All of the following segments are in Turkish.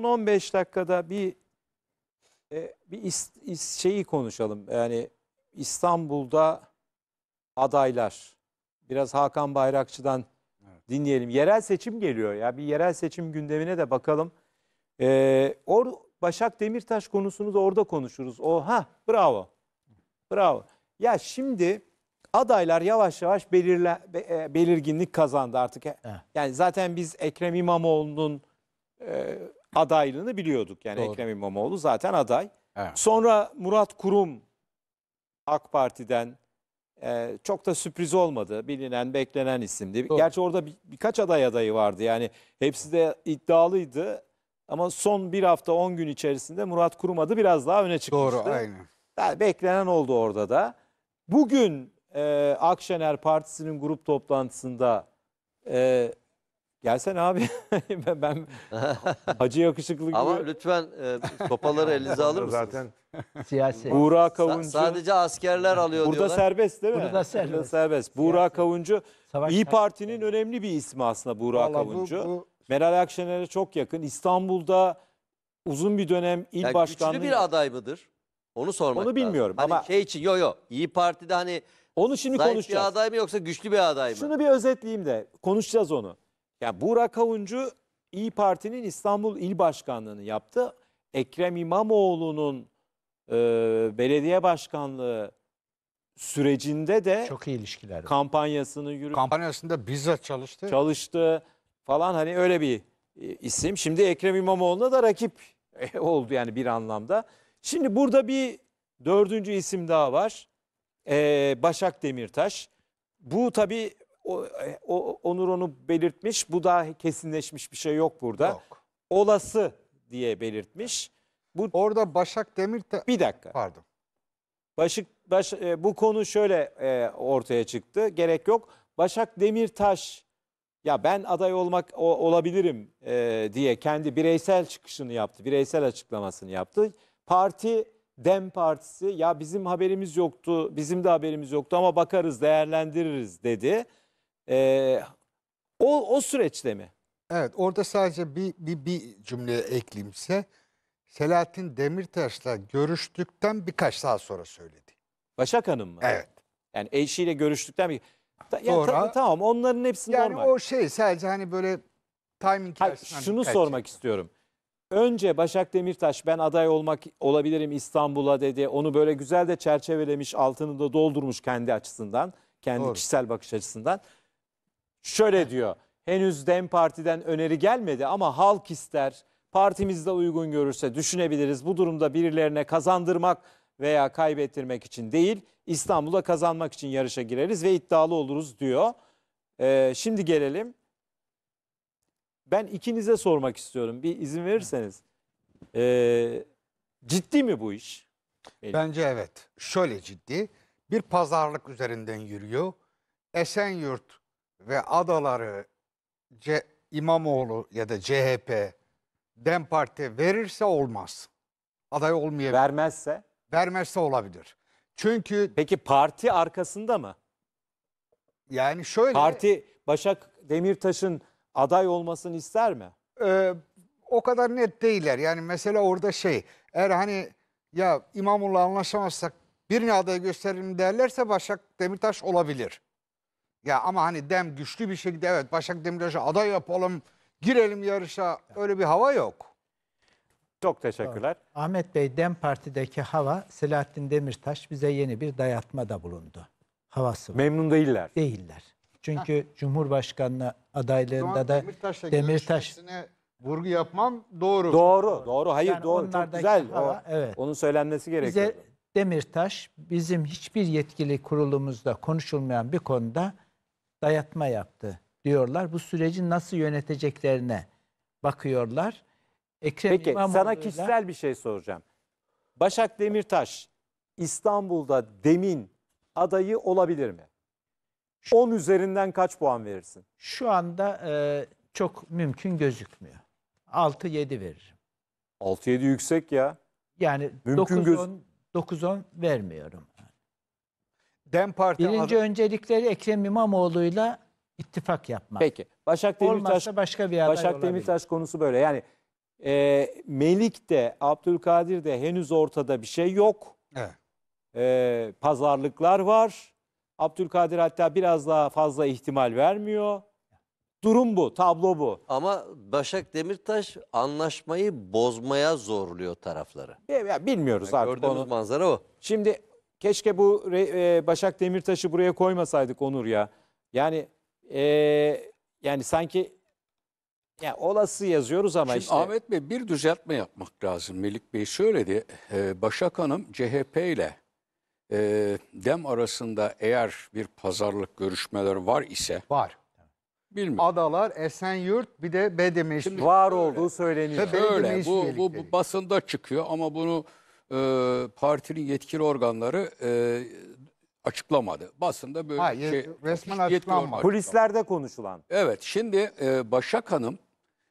Son 15 dakikada bir e, bir is, is, şeyi konuşalım. Yani İstanbul'da adaylar. Biraz Hakan Bayrakçı'dan evet. dinleyelim. Yerel seçim geliyor ya. Bir yerel seçim gündemine de bakalım. E, or Başak Demirtaş konusunu da orada konuşuruz. O ha bravo. Bravo. Ya şimdi adaylar yavaş yavaş belirle, e, belirginlik kazandı artık. Evet. Yani zaten biz Ekrem İmamoğlu'nun e, adaylığını biliyorduk. Yani Doğru. Ekrem İmamoğlu zaten aday. Evet. Sonra Murat Kurum AK Parti'den e, çok da sürpriz olmadı. Bilinen, beklenen isimdi. Doğru. Gerçi orada bir, birkaç aday adayı vardı. Yani hepsi de iddialıydı. Ama son bir hafta on gün içerisinde Murat Kurum adı biraz daha öne çıkmıştı. Doğru, aynen. beklenen oldu orada da. Bugün e, Akşener Partisi'nin grup toplantısında e, Gelsen abi ben, ben hacı yakışıklı gibi. Ama lütfen e, topaları elinize alır mısınız? Zaten Siyasi. Buğra Kavuncu. Sa- sadece askerler alıyor Burada diyorlar. serbest değil mi? Burada serbest. Burada serbest. Buğra Kavuncu Savaş İyi Parti'nin önemli bir ismi aslında Buğra Vallahi bu- Kavuncu. bu- Meral Akşener'e çok yakın. İstanbul'da uzun bir dönem il Yani başkanlığı. güçlü bir aday mıdır? Onu sormak Onu bilmiyorum lazım. Hani ama- şey için yo yo İyi Parti'de hani Onu şimdi zayıf bir aday mı yoksa güçlü bir aday mı? Şunu bir özetleyeyim de konuşacağız onu. Ya Burak Avuncu İyi Parti'nin İstanbul İl Başkanlığı'nı yaptı. Ekrem İmamoğlu'nun e, belediye başkanlığı sürecinde de çok iyi ilişkiler. kampanyasını yürüttü. Kampanyasında bizzat çalıştı. çalıştı falan hani öyle bir e, isim. Şimdi Ekrem İmamoğlu'na da rakip e, oldu yani bir anlamda. Şimdi burada bir dördüncü isim daha var. E, Başak Demirtaş. Bu tabii e, o, Onur onu belirtmiş. Bu daha kesinleşmiş bir şey yok burada. Yok. Olası diye belirtmiş. Bu Orada Başak Demirte... bir dakika. Pardon. Başık baş, e, bu konu şöyle e, ortaya çıktı. Gerek yok. Başak Demirtaş ya ben aday olmak o, olabilirim e, diye kendi bireysel çıkışını yaptı. Bireysel açıklamasını yaptı. Parti Dem Partisi ya bizim haberimiz yoktu, bizim de haberimiz yoktu ama bakarız, değerlendiririz dedi. E, o, o süreçte mi? Evet orada sadece bir, bir, bir cümle ekleyeyim size. Selahattin Demirtaş'la görüştükten birkaç saat sonra söyledi. Başak Hanım mı? Evet. Yani eşiyle görüştükten bir... Ta, ya, Sonra- ta- tamam onların hepsi Yani normal. o şey sadece hani böyle timing Hayır, hani şunu sormak çekiyor. istiyorum. Önce Başak Demirtaş ben aday olmak olabilirim İstanbul'a dedi. Onu böyle güzel de çerçevelemiş, altını da doldurmuş kendi açısından, kendi Doğru. kişisel bakış açısından. Şöyle diyor. Henüz DEM Parti'den öneri gelmedi ama halk ister. Partimizde uygun görürse düşünebiliriz. Bu durumda birilerine kazandırmak veya kaybettirmek için değil, İstanbul'a kazanmak için yarışa gireriz ve iddialı oluruz diyor. Ee, şimdi gelelim. Ben ikinize sormak istiyorum. Bir izin verirseniz. Ee, ciddi mi bu iş? Melih? Bence evet. Şöyle ciddi. Bir pazarlık üzerinden yürüyor. Esenyurt ve adaları C İmamoğlu ya da CHP Dem Parti verirse olmaz. Aday olmayabilir. Vermezse? Vermezse olabilir. Çünkü Peki parti arkasında mı? yani şöyle Parti Başak Demirtaş'ın aday olmasını ister mi? e, o kadar net değiller. Yani mesela orada şey eğer hani ya İmamoğlu'la anlaşamazsak birine aday gösterelim derlerse Başak Demirtaş olabilir. Ya ama hani dem güçlü bir şekilde evet Başak Demirtaş'a aday yapalım, girelim yarışa öyle bir hava yok. Çok teşekkürler. Ahmet Bey Dem Parti'deki hava Selahattin Demirtaş bize yeni bir dayatma da bulundu. Havası var. Memnun değiller. Değiller. Çünkü Cumhurbaşkanlığı adaylığında da Demirtaş'la Demirtaş gelişmesine vurgu yapmam doğru. Doğru, doğru. Hayır Yani doğru. Çok onlardaki güzel. O- hava, evet. Onun söylenmesi gerekiyor. Demirtaş bizim hiçbir yetkili kurulumuzda konuşulmayan bir konuda dayatma yaptı diyorlar. Bu süreci nasıl yöneteceklerine bakıyorlar. Ekrem Peki İmamoğlu'yla... sana kişisel bir şey soracağım. Başak Demirtaş İstanbul'da demin adayı olabilir mi? 10 üzerinden kaç puan verirsin? Şu anda e, çok mümkün gözükmüyor. 6-7 veririm. 6-7 yüksek ya. Yani Mümkün göz- 9-10 vermiyorum. Dem Parti Birinci öncelikleri Ekrem İmamoğlu'yla ittifak yapmak. Peki. Başak Demirtaş başka bir aday Başak olabilir. Demirtaş konusu böyle. Yani e, Melik de Abdülkadir de henüz ortada bir şey yok. Evet. E, pazarlıklar var. Abdülkadir hatta biraz daha fazla ihtimal vermiyor. Durum bu, tablo bu. Ama Başak Demirtaş anlaşmayı bozmaya zorluyor tarafları. E, ya bilmiyoruz artık Gördüğümüz onu. manzara o. Şimdi Keşke bu e, Başak Demirtaş'ı buraya koymasaydık Onur ya. Yani e, yani sanki yani olası yazıyoruz ama Şimdi işte. Ahmet Bey bir düzeltme yapmak lazım. Melik Bey şöyle de e, Başak Hanım CHP ile e, DEM arasında eğer bir pazarlık görüşmeleri var ise Var. bilmiyorum. Adalar, Esenyurt bir de Bedemiş. Şimdi var olduğu söyleniyor. Ve Öyle bu, bu, bu basında çıkıyor ama bunu e, partinin yetkili organları e, açıklamadı. Basında böyle Hayır, şey resmen açıklanmadı. Kulislerde konuşulan. Evet, şimdi e, Başak Hanım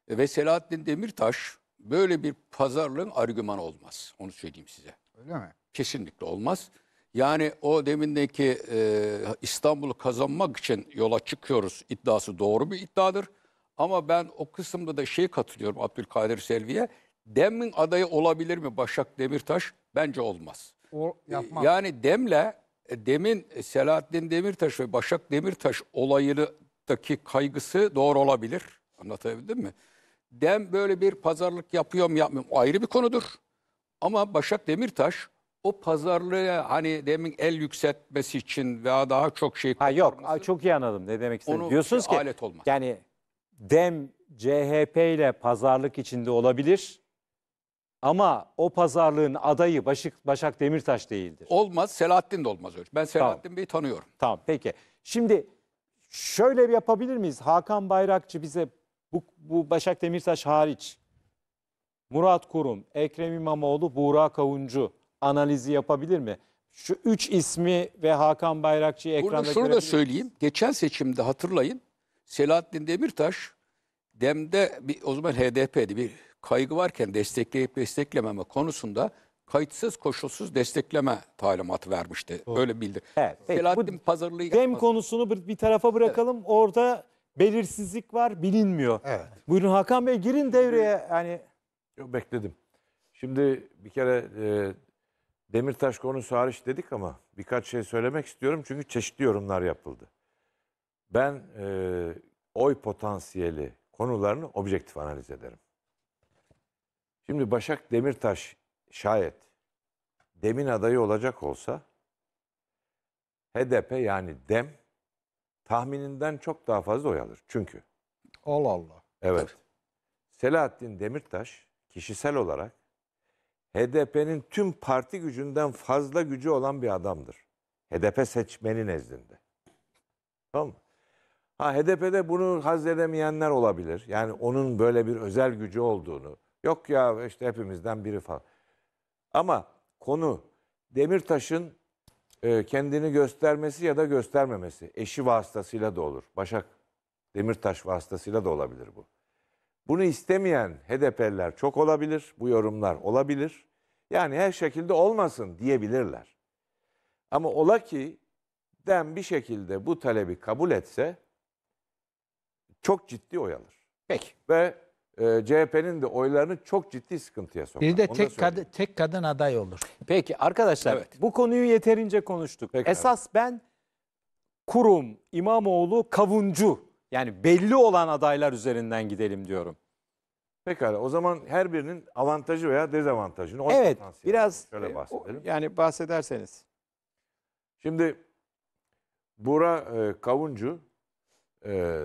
ve Selahattin Demirtaş böyle bir pazarlığın argümanı olmaz. Onu söyleyeyim size. Öyle mi? Kesinlikle olmaz. Yani o demindeki e, İstanbul'u kazanmak için yola çıkıyoruz iddiası doğru bir iddiadır. Ama ben o kısımda da şey katılıyorum Abdülkadir Selvi'ye. Dem'in adayı olabilir mi Başak Demirtaş? Bence olmaz. O yapmaz. Ee, yani Dem'le e, Dem'in e, Selahattin Demirtaş ve Başak Demirtaş olayındaki kaygısı doğru olabilir. Anlatabildim mi? Dem böyle bir pazarlık yapıyor mu yapmıyor mu ayrı bir konudur. Ama Başak Demirtaş o pazarlığı hani demin el yükseltmesi için veya daha çok şey... Ha yok Aa, çok iyi anladım ne demek istedim. Diyorsunuz ki alet olmaz. yani Dem CHP ile pazarlık içinde olabilir. Ama o pazarlığın adayı Başak, Başak Demirtaş değildir. Olmaz. Selahattin de olmaz öyle. Ben Selahattin Tamam. Bey'i tanıyorum. Tamam peki. Şimdi şöyle bir yapabilir miyiz? Hakan Bayrakçı bize bu, bu Başak Demirtaş hariç Murat Kurum, Ekrem İmamoğlu, Buğra Kavuncu analizi yapabilir mi? Şu üç ismi ve Hakan Bayrakçı'yı ekranda Burada şunu da söyleyeyim. Geçen seçimde hatırlayın. Selahattin Demirtaş Dem'de bir, o zaman HDP'di bir kaygı varken destekleyip desteklememe konusunda kayıtsız koşulsuz destekleme talimatı vermişti. Doğru. Öyle bildir. Evet, Selahattin evet, Pazarlı'yı Dem yapmadı. konusunu bir, bir tarafa bırakalım. Evet. Orada belirsizlik var, bilinmiyor. Evet. Buyurun Hakan Bey girin devreye. Yani Yok bekledim. Şimdi bir kere e, Demirtaş konusu hariç dedik ama birkaç şey söylemek istiyorum çünkü çeşitli yorumlar yapıldı. Ben e, oy potansiyeli konularını objektif analiz ederim. Şimdi Başak Demirtaş şayet demin adayı olacak olsa HDP yani DEM tahmininden çok daha fazla oy alır. Çünkü. Allah Allah. Evet. Selahattin Demirtaş kişisel olarak HDP'nin tüm parti gücünden fazla gücü olan bir adamdır. HDP seçmeni nezdinde. Tamam mı? Ha HDP'de bunu hazzedemeyenler olabilir. Yani onun böyle bir özel gücü olduğunu, Yok ya işte hepimizden biri falan. Ama konu Demirtaş'ın e, kendini göstermesi ya da göstermemesi. Eşi vasıtasıyla da olur. Başak Demirtaş vasıtasıyla da olabilir bu. Bunu istemeyen HDP'liler çok olabilir. Bu yorumlar olabilir. Yani her şekilde olmasın diyebilirler. Ama ola ki dem bir şekilde bu talebi kabul etse çok ciddi oyalır. alır. Peki. Ve e, ee, CHP'nin de oylarını çok ciddi sıkıntıya sokar. Bir de tek, kad tek kadın aday olur. Peki arkadaşlar Evet. bu konuyu yeterince konuştuk. Peki, Esas ben kurum, İmamoğlu, kavuncu yani belli olan adaylar üzerinden gidelim diyorum. Pekala o zaman her birinin avantajı veya dezavantajını. evet biraz Şöyle e, bahsedelim. yani bahsederseniz. Şimdi Bura e, Kavuncu e,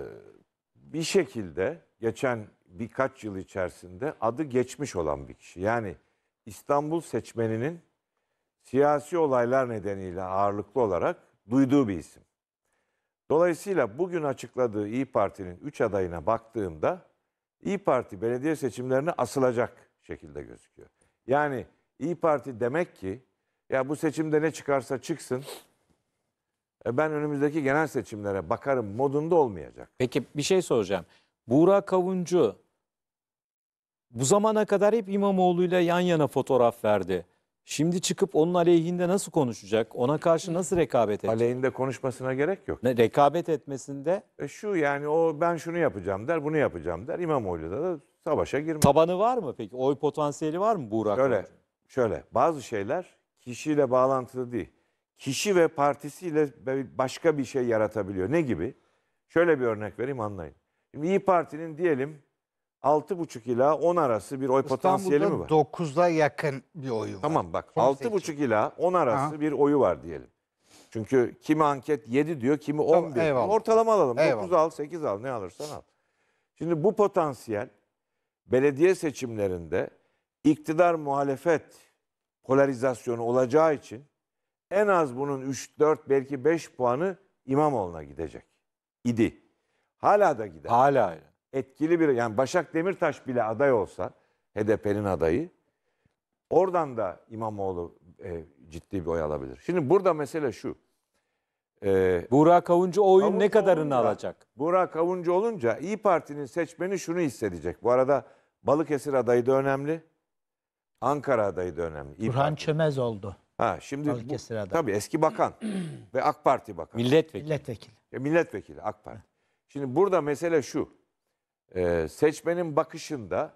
bir şekilde geçen birkaç yıl içerisinde adı geçmiş olan bir kişi. Yani İstanbul seçmeninin siyasi olaylar nedeniyle ağırlıklı olarak duyduğu bir isim. Dolayısıyla bugün açıkladığı İyi Parti'nin 3 adayına baktığımda İyi Parti belediye seçimlerine asılacak şekilde gözüküyor. Yani İyi Parti demek ki ya bu seçimde ne çıkarsa çıksın e, ben önümüzdeki genel seçimlere bakarım modunda olmayacak. Peki bir şey soracağım. Buğra Kavuncu bu zamana kadar hep İmamoğlu ile yan yana fotoğraf verdi. Şimdi çıkıp onun aleyhinde nasıl konuşacak? Ona karşı nasıl rekabet edecek? Aleyhinde konuşmasına gerek yok. Ne, rekabet etmesinde? E şu yani o ben şunu yapacağım der, bunu yapacağım der. İmamoğlu'da da savaşa girmez. Tabanı var mı peki? Oy potansiyeli var mı Burak? Şöyle, şöyle bazı şeyler kişiyle bağlantılı değil. Kişi ve partisiyle başka bir şey yaratabiliyor. Ne gibi? Şöyle bir örnek vereyim anlayın. Şimdi İyi Parti'nin diyelim 6,5 ila 10 arası bir oy potansiyeli mi var? 9'a yakın bir oyu var. Tamam bak Son 6,5 ila 10 arası Aha. bir oyu var diyelim. Çünkü kimi anket 7 diyor, kimi 11. Tamam, Ortalama alalım. Eyvallah. 9 al, 8 al, ne alırsan al. Şimdi bu potansiyel belediye seçimlerinde iktidar muhalefet polarizasyonu olacağı için en az bunun 3, 4 belki 5 puanı İmamoğlu'na gidecek idi. Hala da gider. Hala Etkili bir yani Başak Demirtaş bile aday olsa HDP'nin adayı oradan da İmamoğlu e, ciddi bir oy alabilir. Şimdi burada mesele şu. E, Burak Avuncu oyun Avuncu ne kadarını olunca, alacak? Burak Avuncu olunca İyi Parti'nin seçmeni şunu hissedecek. Bu arada Balıkesir adayı da önemli. Ankara adayı da önemli. İyi Burhan Parti. Çömez oldu. Ha şimdi bu, tabii eski bakan ve AK Parti bakanı. Milletvekili. Milletvekili. Ya, e, milletvekili AK Parti. Şimdi burada mesele şu. Ee, seçmenin bakışında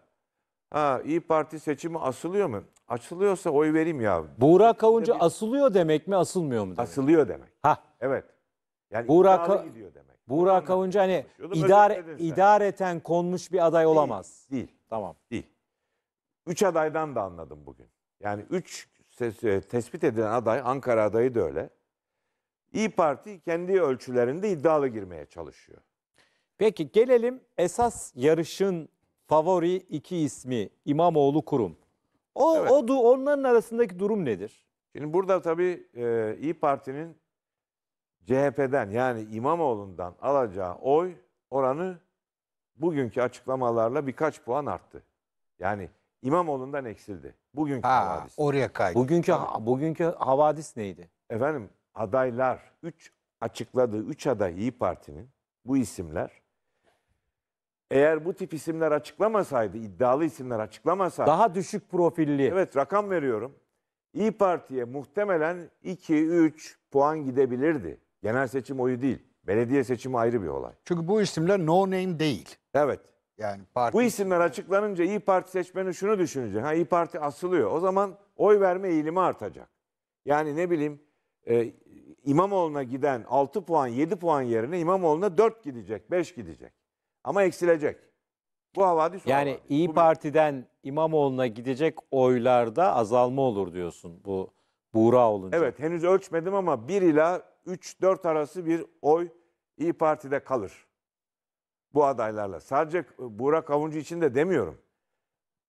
ha İyi Parti seçimi asılıyor mu? Açılıyorsa oy vereyim ya. Buğra Kavuncu asılıyor demek mi asılmıyor mu demek? Asılıyor demek. Ha. Evet. Yani Buğra Ka- demek. Buğra Kavuncu hani idare, idareten konmuş bir aday olamaz. Değil. Tamam. Değil. Üç adaydan da anladım bugün. Yani üç ses- e, tespit edilen aday, Ankara adayı da öyle. İyi Parti kendi ölçülerinde iddialı girmeye çalışıyor. Peki gelelim esas yarışın favori iki ismi İmamoğlu Kurum. O, Evet. o du- onların arasındaki durum nedir? Şimdi burada tabii e, İyi Parti'nin CHP'den yani İmamoğlu'ndan alacağı oy oranı bugünkü açıklamalarla birkaç puan arttı. Yani İmamoğlu'ndan eksildi. Bugünkü Ha, havadis. oraya kaydı. Bugünkü ha- bugünkü havadis neydi? Efendim adaylar üç açıkladığı üç aday İyi Parti'nin bu isimler eğer bu tip isimler açıklamasaydı, iddialı isimler açıklamasaydı. Daha düşük profilli. Evet rakam veriyorum. İyi Parti'ye muhtemelen 2-3 puan gidebilirdi. Genel seçim oyu değil. Belediye seçimi ayrı bir olay. Çünkü bu isimler no name değil. Evet. Yani parti... Bu isimler açıklanınca İyi Parti seçmeni şunu düşünecek. Ha İyi Parti asılıyor. O zaman oy verme eğilimi artacak. Yani ne bileyim e, İmamoğlu'na giden 6 puan 7 puan yerine İmamoğlu'na 4 gidecek 5 gidecek. Ama eksilecek. Bu havadis Yani havadis. İyi Bugün... Parti'den İmamoğlu'na gidecek oylarda azalma olur diyorsun bu buğra olunca. Evet henüz ölçmedim ama 1 ila 3-4 arası bir oy İyi Parti'de kalır. Bu adaylarla. Sadece Burak Avuncu için de demiyorum.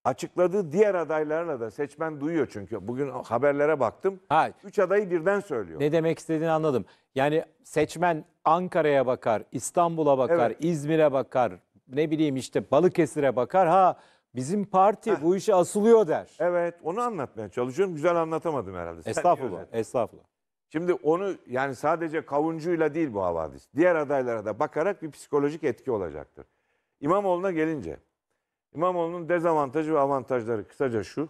Açıkladığı diğer adaylarına da seçmen duyuyor çünkü. Bugün haberlere baktım. Ha. Üç adayı birden söylüyor. Ne demek istediğini anladım. Yani seçmen Ankara'ya bakar, İstanbul'a bakar, Evet. İzmir'e bakar, ne bileyim işte Balıkesir'e bakar. Ha bizim parti bu işe asılıyor der. Evet onu anlatmaya çalışıyorum. Güzel anlatamadım herhalde. Sen iyi Estağfurullah, özetle. estağfurullah. Şimdi onu yani sadece kavuncuyla değil bu havadis. Diğer adaylara da bakarak bir psikolojik etki olacaktır. İmamoğlu'na gelince İmamoğlu'nun dezavantajı ve avantajları kısaca şu.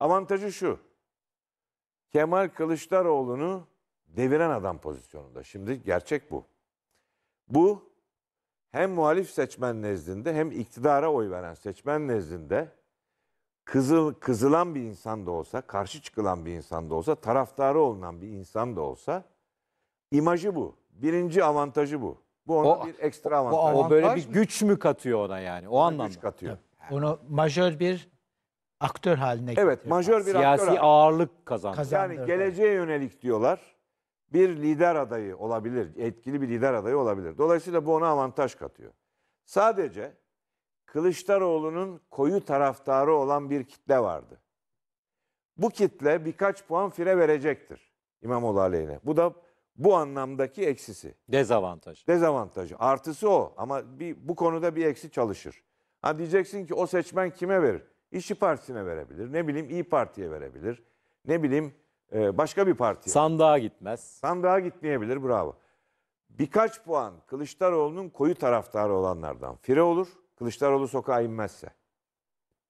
Avantajı şu. Kemal Kılıçdaroğlu'nu deviren adam pozisyonunda. Şimdi gerçek bu. Bu hem muhalif seçmen nezdinde hem iktidara oy veren seçmen nezdinde kızıl, kızılan bir insan da olsa, karşı çıkılan bir insan da olsa, taraftarı olunan bir insan da olsa imajı bu. Birinci avantajı bu. Bu ona O- bir ekstra avantaj. o böyle bir güç mü katıyor ona yani? O anlamda. güç katıyor. Onu majör bir aktör haline Evet, getiriyor. majör bir Siyasi aktör. ağırlık kazandı. Kazandı, Yani geleceğe yönelik diyorlar. Bir lider adayı olabilir, etkili bir lider adayı olabilir. Dolayısıyla bu ona avantaj katıyor. Sadece Kılıçdaroğlu'nun koyu taraftarı olan bir kitle vardı. Bu kitle birkaç puan fire verecektir İmamoğlu aleyhine. Bu da bu anlamdaki eksisi. Dezavantaj. Dezavantajı. Artısı o ama bir, bu konuda bir eksi çalışır. Ha diyeceksin ki o seçmen kime verir? İşçi Partisi'ne verebilir. Ne bileyim İyi Parti'ye verebilir. Ne bileyim e, başka bir parti. Sandığa gitmez. Sandığa gitmeyebilir bravo. Birkaç puan Kılıçdaroğlu'nun koyu taraftarı olanlardan fire olur. Kılıçdaroğlu sokağa inmezse.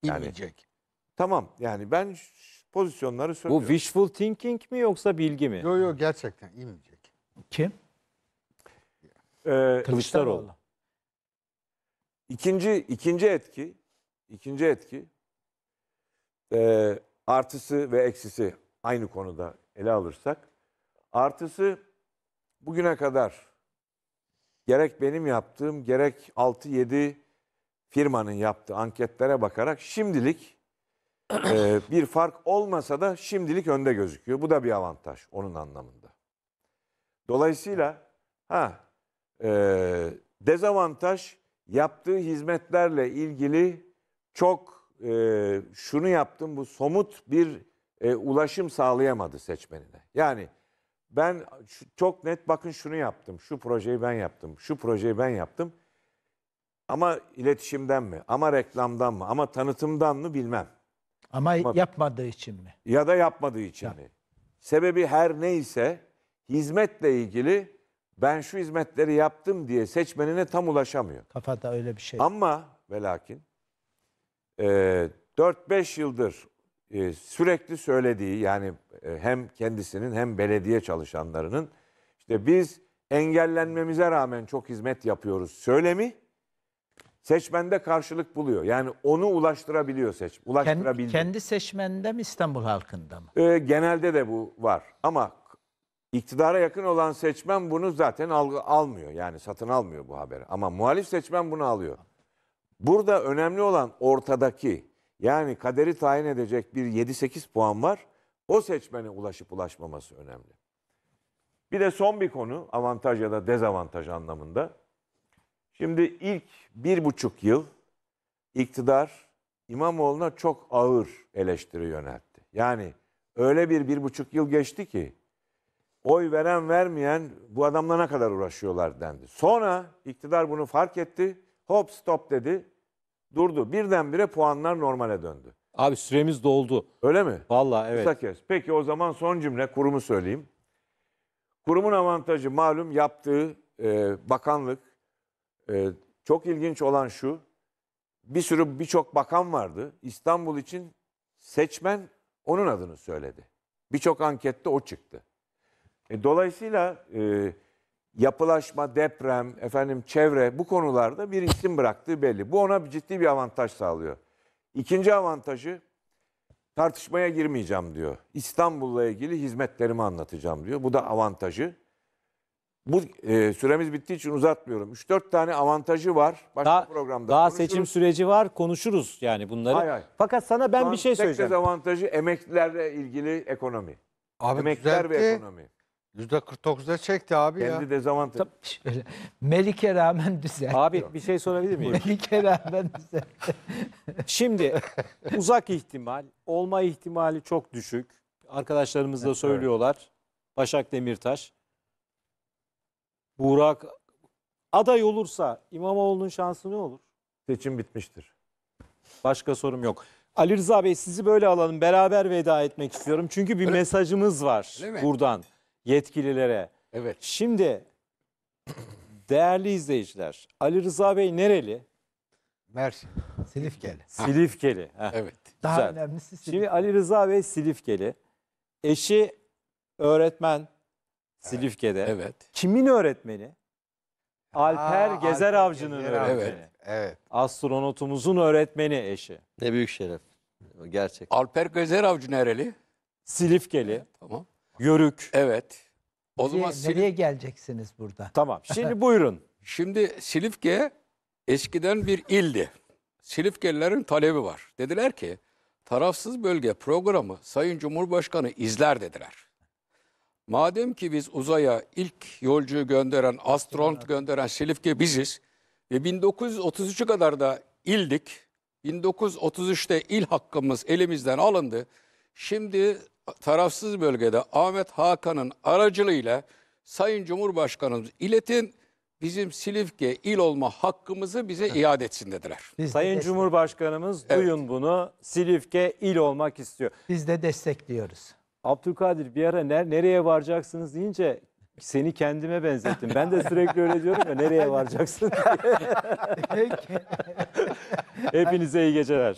Yani, İnmeyecek. Tamam yani ben pozisyonları söylüyorum. Bu wishful thinking mi yoksa bilgi mi? Yok yok gerçekten inmeyecek. Kim? Ee, Kılıçdaroğlu. İkinci, ikinci etki, ikinci etki e, artısı ve eksisi aynı konuda ele alırsak. Artısı bugüne kadar gerek benim yaptığım gerek 6-7 firmanın yaptığı anketlere bakarak şimdilik e, bir fark olmasa da şimdilik önde gözüküyor. Bu da bir avantaj onun anlamında. Dolayısıyla ha e, dezavantaj yaptığı hizmetlerle ilgili çok e, şunu yaptım bu somut bir e, ulaşım sağlayamadı seçmenine. Yani ben şu, çok net bakın şunu yaptım, şu projeyi ben yaptım, şu projeyi ben yaptım. Ama iletişimden mi, ama reklamdan mı, ama tanıtımdan mı bilmem. Ama, ama yapmadığı için mi? Ya da yapmadığı için Yap. mi? Sebebi her neyse hizmetle ilgili ben şu hizmetleri yaptım diye seçmenine tam ulaşamıyor. Kafada öyle bir şey. Ama ve lakin e, 4-5 yıldır e, sürekli söylediği yani e, hem kendisinin hem belediye çalışanlarının işte biz engellenmemize rağmen çok hizmet yapıyoruz söylemi seçmende karşılık buluyor. Yani onu ulaştırabiliyor seç, ulaştırabildi. Kendi, kendi seçmende mi İstanbul halkında mı? E, genelde de bu var ama İktidara yakın olan seçmen bunu zaten al, almıyor. Yani satın almıyor bu haberi. Ama muhalif seçmen bunu alıyor. Burada önemli olan ortadaki yani kaderi tayin edecek bir 7-8 puan var. O seçmene ulaşıp ulaşmaması önemli. Bir de son bir konu avantaj ya da dezavantaj anlamında. Şimdi ilk bir buçuk yıl iktidar İmamoğlu'na çok ağır eleştiri yöneltti. Yani öyle bir bir buçuk yıl geçti ki oy veren vermeyen bu adamla ne kadar uğraşıyorlar dendi. Sonra iktidar bunu fark etti. Hop stop dedi. Durdu. Birdenbire puanlar normale döndü. Abi süremiz doldu. Öyle mi? Valla evet. kes. Peki o zaman son cümle kurumu söyleyeyim. Kurumun avantajı malum yaptığı e, bakanlık. E, çok ilginç olan şu. Bir sürü birçok bakan vardı. İstanbul için seçmen onun adını söyledi. Birçok ankette o çıktı. E, dolayısıyla e, yapılaşma, deprem, efendim çevre bu konularda bir isim bıraktığı belli. Bu ona ciddi bir avantaj sağlıyor. İkinci avantajı tartışmaya girmeyeceğim diyor. İstanbul'la ilgili hizmetlerimi anlatacağım diyor. Bu da avantajı. Bu e, süremiz bittiği için uzatmıyorum. 3-4 tane avantajı var. Başka daha, programda Daha konuşuruz. seçim süreci var. Konuşuruz yani bunları. Hayır, hayır. Fakat sana ben bir şey söyleyeceğim. Tek dezavantajı emeklilerle ilgili ekonomi. Abi Emekliler ve ekonomi. %49'da çekti abi Kendi ya. dezavantajı. Tabii şöyle. Melike rağmen düzeldi. Abi bir şey sorabilir miyim? Melike rağmen düzeldi. Şimdi uzak ihtimal, olma ihtimali çok düşük. Arkadaşlarımız da söylüyorlar. Başak Demirtaş. Burak aday olursa İmamoğlu'nun şansı ne olur? Seçim bitmiştir. Başka sorum yok. Ali Rıza Bey sizi böyle alalım. Beraber veda etmek istiyorum. Çünkü bir mesajımız var Öyle mi? buradan yetkililere. Evet. Şimdi değerli izleyiciler Ali Rıza Bey nereli? Mersin. Silifkeli. Silifkeli. Heh. Evet. Daha Güzel. önemlisi Silifkeli. Şimdi Ali Rıza Bey Silifkeli. Eşi öğretmen Silifke'de. Evet. Kimin öğretmeni? Alper Aa, Gezer Alper Avcı'nın Gezer öğretmeni. Evet. Evet. Astronotumuzun öğretmeni eşi. Ne büyük şeref. Gerçek. Alper Gezer Avcı nereli? Silifkeli. Tamam. Yörük. Evet. O nereye, Silif... nereye geleceksiniz burada? Tamam. Şimdi buyurun. Şimdi Silifke eskiden bir ildi. Silifkelilerin talebi var. Dediler ki tarafsız bölge programı Sayın Cumhurbaşkanı izler dediler. Madem ki biz uzaya ilk yolcuyu gönderen, astronot gönderen Silifke biziz ve 1933'e kadar da ildik. 1933'te il hakkımız elimizden alındı. Şimdi tarafsız bölgede Ahmet Hakan'ın aracılığıyla Sayın Cumhurbaşkanımız iletin bizim Silifke il olma hakkımızı bize iade etsin dediler. Biz Sayın de Cumhurbaşkanımız evet. duyun bunu Silifke il olmak istiyor. Biz de destekliyoruz. Abdülkadir bir ara ner nereye varacaksınız deyince seni kendime benzettim. Ben de sürekli öyle diyorum ya nereye varacaksın diye. Hepinize iyi geceler.